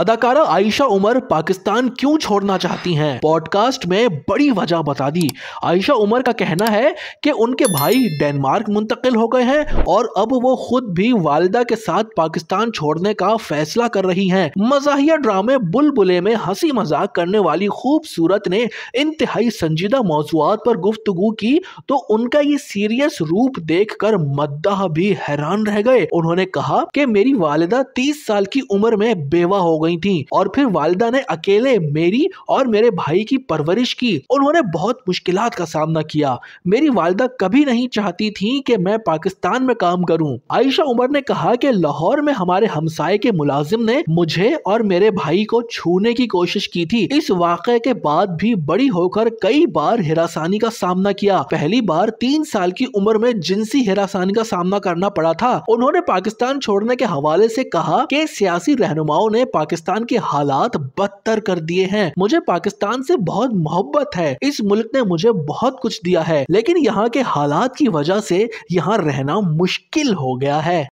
अदाकारा आयशा उमर पाकिस्तान क्यों छोड़ना चाहती हैं पॉडकास्ट में बड़ी वजह बता दी आयशा उमर का कहना है कि उनके भाई डेनमार्क मुंतकिल हो गए हैं और अब वो खुद भी वालदा के साथ पाकिस्तान छोड़ने का फैसला कर रही हैं मजाहिया ड्रामे बुलबुले में हंसी मजाक करने वाली खूबसूरत ने इंतहाई संजीदा मौजूद पर गुफ्तगु की तो उनका ये सीरियस रूप देख कर मद्दाह भी हैरान रह गए उन्होंने कहा कि मेरी वालदा तीस साल की उम्र में बेवा हो गई थी और फिर वालदा ने अकेले मेरी और मेरे भाई की परवरिश की उन्होंने बहुत मुश्किल का सामना किया मेरी वालदा कभी नहीं चाहती थी कि मैं पाकिस्तान में काम करूं। आयशा उमर ने कहा कि लाहौर में हमारे हमसाय के मुलाजिम ने मुझे और मेरे भाई को छूने की कोशिश की थी इस वाक़े के बाद भी बड़ी होकर कई बार हिरासानी का सामना किया पहली बार तीन साल की उम्र में जिनसी हिरासानी का सामना करना पड़ा था उन्होंने पाकिस्तान छोड़ने के हवाले ऐसी कहा की सियासी रहनुमाओं ने पाकिस्तान पाकिस्तान के हालात बदतर कर दिए हैं मुझे पाकिस्तान से बहुत मोहब्बत है इस मुल्क ने मुझे बहुत कुछ दिया है लेकिन यहाँ के हालात की वजह से यहाँ रहना मुश्किल हो गया है